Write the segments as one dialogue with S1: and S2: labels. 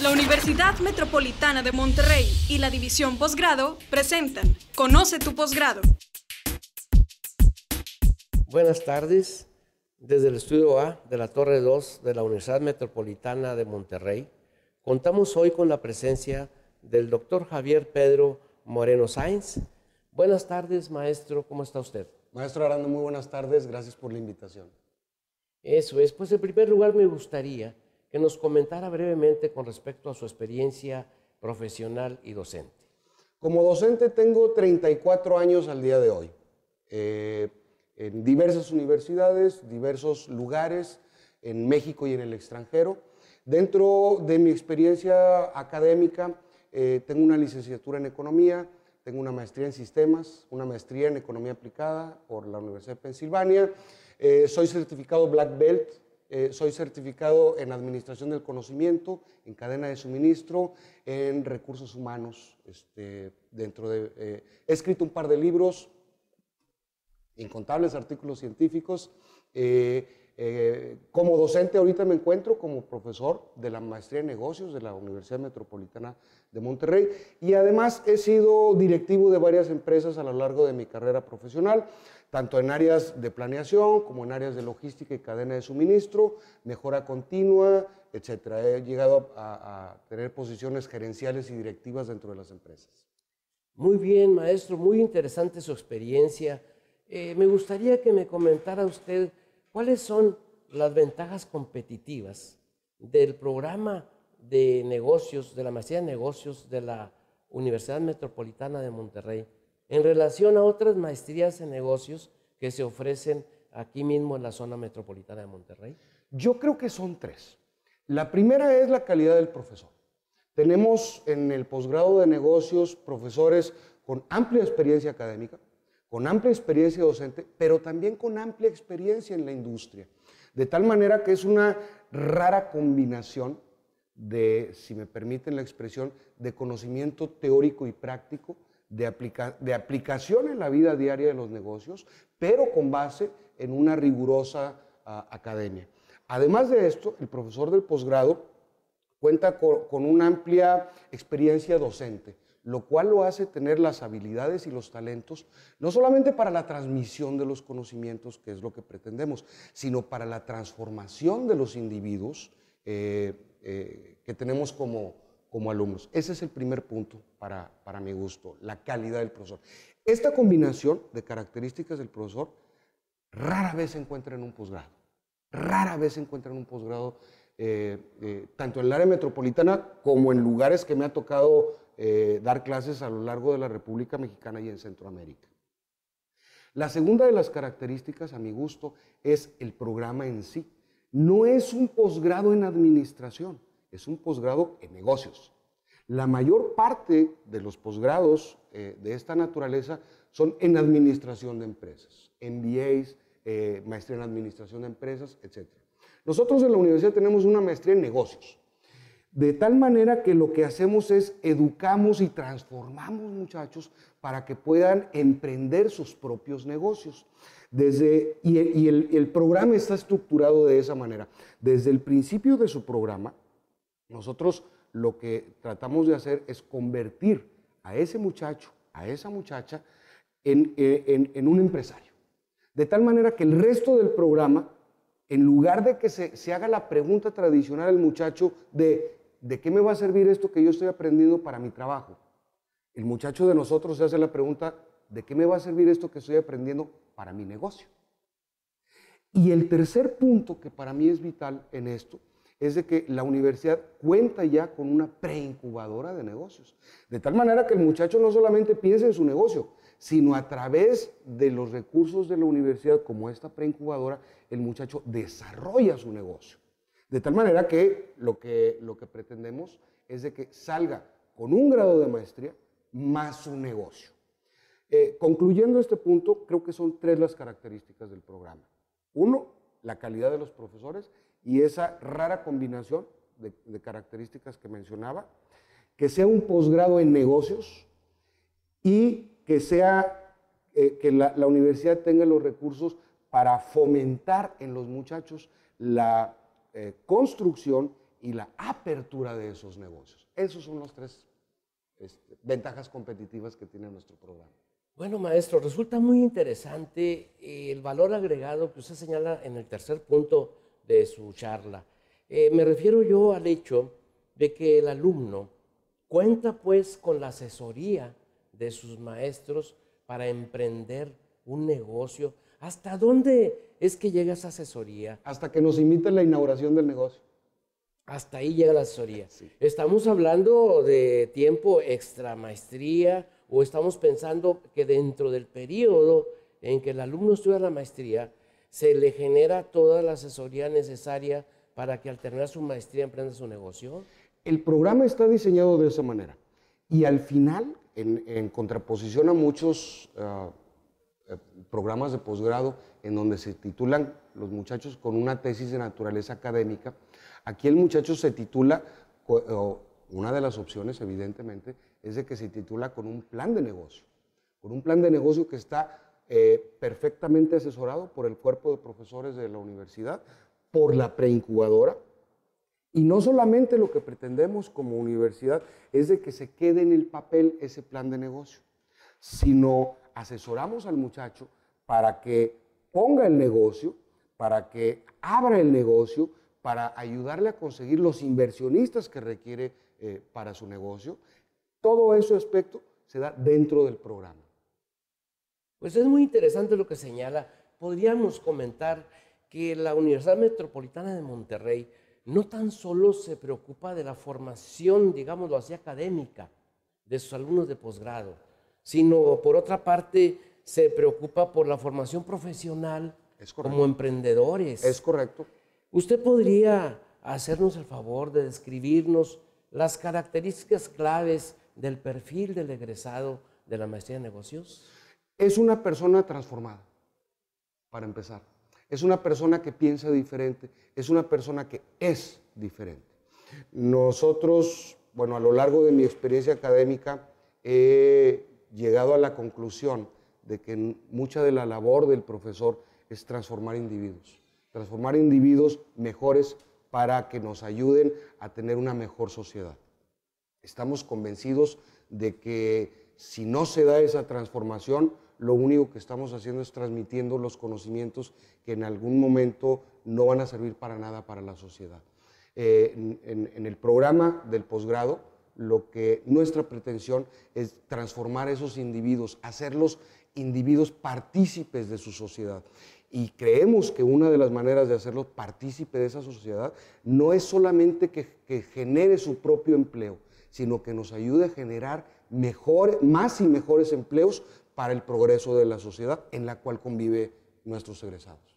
S1: La Universidad Metropolitana de Monterrey y la División Posgrado presentan Conoce tu posgrado.
S2: Buenas tardes. Desde el estudio A de la Torre 2 de la Universidad Metropolitana de Monterrey, contamos hoy con la presencia del doctor Javier Pedro Moreno Sáenz. Buenas tardes, maestro. ¿Cómo está usted? Maestro Arando, muy buenas tardes. Gracias por la invitación. Eso es. Pues en primer lugar me gustaría que nos comentara brevemente con respecto a su experiencia profesional y docente.
S1: Como docente tengo 34 años al día de hoy, eh, en diversas universidades, diversos lugares, en México y en el extranjero. Dentro de mi experiencia académica, eh, tengo una licenciatura en economía, tengo una maestría en sistemas, una maestría en economía aplicada por la Universidad de Pensilvania, eh, soy certificado Black Belt eh, soy certificado en Administración del Conocimiento, en Cadena de Suministro, en Recursos Humanos. Este, dentro de, eh, he escrito un par de libros, incontables artículos científicos. Eh, eh, como docente ahorita me encuentro como profesor de la maestría en negocios de la Universidad Metropolitana de Monterrey y además he sido directivo de varias empresas a lo largo de mi carrera profesional, tanto en áreas de planeación como en áreas de logística y cadena de suministro, mejora continua, etc. He llegado a, tener posiciones gerenciales y directivas dentro de las empresas. Muy bien, maestro, muy interesante su experiencia. Eh, me gustaría que me comentara
S2: usted ¿Cuáles son las ventajas competitivas del programa de negocios, de la maestría de negocios de la Universidad Metropolitana de Monterrey en relación a otras maestrías en negocios que se ofrecen aquí
S1: mismo en la zona metropolitana de Monterrey? Yo creo que son tres. La primera es la calidad del profesor. Tenemos en el posgrado de negocios profesores con amplia experiencia académica, con amplia experiencia docente, pero también con amplia experiencia en la industria. De tal manera que es una rara combinación de, si me permiten la expresión, de conocimiento teórico y práctico, de, aplicación en la vida diaria de los negocios, pero con base en una rigurosa ah, academia. Además de esto, el profesor del posgrado cuenta con una amplia experiencia docente lo cual lo hace tener las habilidades y los talentos, no solamente para la transmisión de los conocimientos, que es lo que pretendemos, sino para la transformación de los individuos eh, eh, que tenemos como, como alumnos. Ese es el primer punto para, para mi gusto, la calidad del profesor. Esta combinación de características del profesor rara vez se encuentra en un posgrado, rara vez se encuentra en un posgrado eh, tanto en el área metropolitana como en lugares que me ha tocado eh, dar clases a lo largo de la República Mexicana y en Centroamérica. La segunda de las características, a mi gusto, es el programa en sí. No es un posgrado en administración, es un posgrado en negocios. La mayor parte de los posgrados eh, de esta naturaleza son en administración de empresas, MBAs, eh, maestría en administración de empresas, etc. Nosotros en la universidad tenemos una maestría en negocios, de tal manera que lo que hacemos es educamos y transformamos muchachos para que puedan emprender sus propios negocios. Desde, y, el, programa está estructurado de esa manera. Desde el principio de su programa, nosotros lo que tratamos de hacer es convertir a ese muchacho, a esa muchacha, en, eh, un empresario. De tal manera que el resto del programa, en lugar de que se, se haga la pregunta tradicional al muchacho de ¿de qué me va a servir esto que yo estoy aprendiendo para mi trabajo? El muchacho de nosotros se hace la pregunta, ¿de qué me va a servir esto que estoy aprendiendo para mi negocio? Y el tercer punto que para mí es vital en esto es de que la universidad cuenta ya con una preincubadora de negocios. De tal manera que el muchacho no solamente piense en su negocio, sino a través de los recursos de la universidad como esta preincubadora, el muchacho desarrolla su negocio. De tal manera que lo que, lo que pretendemos es de que salga con un grado de maestría más un negocio. Eh, concluyendo este punto, creo que son tres las características del programa. Uno, la calidad de los profesores y esa rara combinación de, características que mencionaba, que sea un posgrado en negocios y que sea eh, que la, la universidad tenga los recursos para fomentar en los muchachos la eh, construcción y la apertura de esos negocios. Esos son los tres este, ventajas competitivas que tiene nuestro programa.
S2: Bueno, maestro, resulta muy interesante eh, el valor agregado que usted señala en el tercer punto de su charla. Eh, me refiero yo al hecho de que el alumno cuenta pues con la asesoría de sus maestros para emprender un negocio. ¿Hasta dónde es que llega esa asesoría? Hasta que nos imiten la inauguración del negocio. Hasta ahí llega la asesoría. Estamos hablando de tiempo extra maestría o estamos pensando que dentro del periodo en que el alumno estudia la maestría, se le genera toda la asesoría necesaria para que al terminar su maestría emprenda su negocio.
S1: El programa está diseñado de esa manera. Y al final, en, contraposición a muchos ah, eh, programas de posgrado en donde se titulan los muchachos con una tesis de naturaleza académica. Aquí el muchacho se titula, una de las opciones evidentemente, es de que se titula con un plan de negocio, con un plan de negocio que está eh, perfectamente asesorado por el cuerpo de profesores de la universidad, por la preincubadora, y no solamente lo que pretendemos como universidad es de que se quede en el papel ese plan de negocio, sino asesoramos al muchacho para que ponga el negocio, para que abra el negocio, para ayudarle a conseguir los inversionistas que requiere eh, para su negocio. Todo ese aspecto se da dentro del programa. Pues es muy interesante lo que señala. Podríamos comentar
S2: que la Universidad Metropolitana de Monterrey no tan solo se preocupa de la formación, digámoslo así, académica de sus alumnos de posgrado, sino por otra parte se preocupa por la formación profesional como emprendedores. Es correcto. ¿Usted podría hacernos el favor de describirnos las características claves del perfil del egresado de la
S1: maestría de negocios? Es una persona transformada, para empezar. Es una persona que piensa diferente, es una persona que es diferente. Nosotros, bueno, a lo largo de mi experiencia académica, he llegado a la conclusión de que mucha de la labor del profesor es transformar individuos, transformar individuos mejores para que nos ayuden a tener una mejor sociedad. Estamos convencidos de que si no se da esa transformación, lo único que estamos haciendo es transmitiendo los conocimientos que en algún momento no van a servir para nada para la sociedad. Eh, en el programa del posgrado, lo que nuestra pretensión es transformar esos individuos, hacerlos individuos partícipes de su sociedad. Y creemos que una de las maneras de hacerlos partícipes de esa sociedad no es solamente que, genere su propio empleo, sino que nos ayude a generar más y mejores empleos para el progreso de la sociedad en la cual convive nuestros egresados.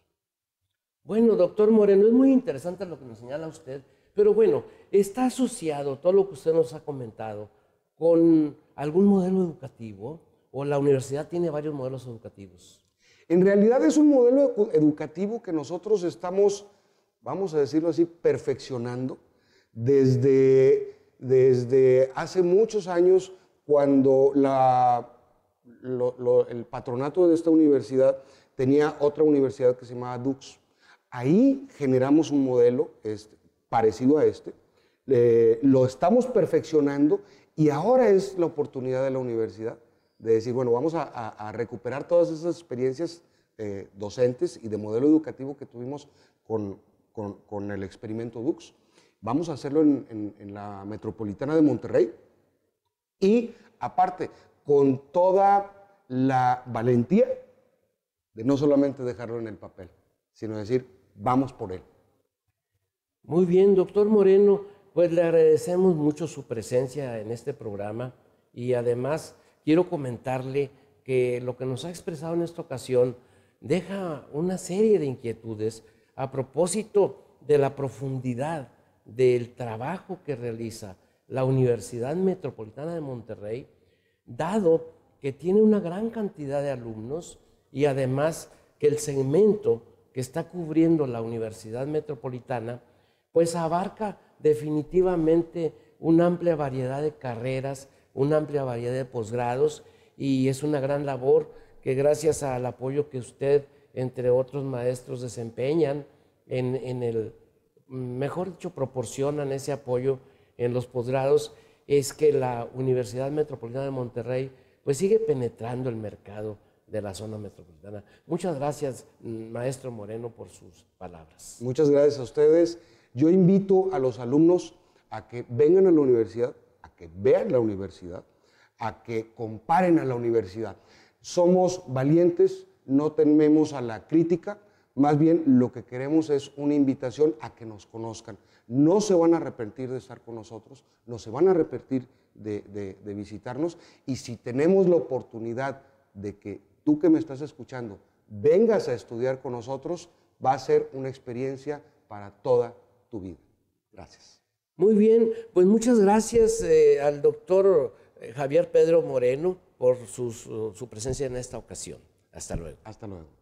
S2: Bueno, doctor Moreno, es muy interesante lo que nos señala usted
S1: pero bueno, está
S2: asociado todo lo que usted nos ha comentado con algún modelo educativo o la universidad tiene varios modelos educativos.
S1: En realidad es un modelo educativo que nosotros estamos, vamos a decirlo así, perfeccionando desde, desde hace muchos años cuando el patronato de esta universidad tenía otra universidad que se llamaba Dux. Ahí generamos un modelo este, parecido a este. lo estamos perfeccionando y ahora es la oportunidad de la universidad de decir, bueno, vamos a, recuperar todas esas experiencias eh, docentes y de modelo educativo que tuvimos con, el experimento Dux. Vamos a hacerlo en la metropolitana de Monterrey y aparte, con toda la valentía de no solamente dejarlo en el papel, sino decir, vamos por él. Muy bien, doctor Moreno, pues le
S2: agradecemos mucho su presencia en este programa y además quiero comentarle que lo que nos ha expresado en esta ocasión deja una serie de inquietudes a propósito de la profundidad del trabajo que realiza la Universidad Metropolitana de Monterrey, dado que tiene una gran cantidad de alumnos y además que el segmento que está cubriendo la Universidad Metropolitana pues abarca definitivamente una amplia variedad de carreras, una amplia variedad de posgrados y es una gran labor que gracias al apoyo que usted, entre otros maestros, desempeñan en, el, mejor dicho, proporcionan ese apoyo en los posgrados, es que la Universidad Metropolitana de Monterrey pues sigue penetrando el mercado de la zona metropolitana. Muchas gracias, maestro Moreno,
S1: por sus palabras. Muchas gracias a ustedes. Yo invito a los alumnos a que vengan a la universidad, a que vean la universidad, a que comparen a la universidad. Somos valientes, no tememos a la crítica, más bien lo que queremos es una invitación a que nos conozcan. No se van a arrepentir de estar con nosotros, no se van a arrepentir de, visitarnos y si tenemos la oportunidad de que tú que me estás escuchando vengas a estudiar con nosotros, va a ser una experiencia para toda la tu vida. Gracias.
S2: Muy bien, pues muchas gracias eh, al doctor eh, Javier Pedro Moreno por su presencia en esta ocasión. Hasta luego. Hasta luego.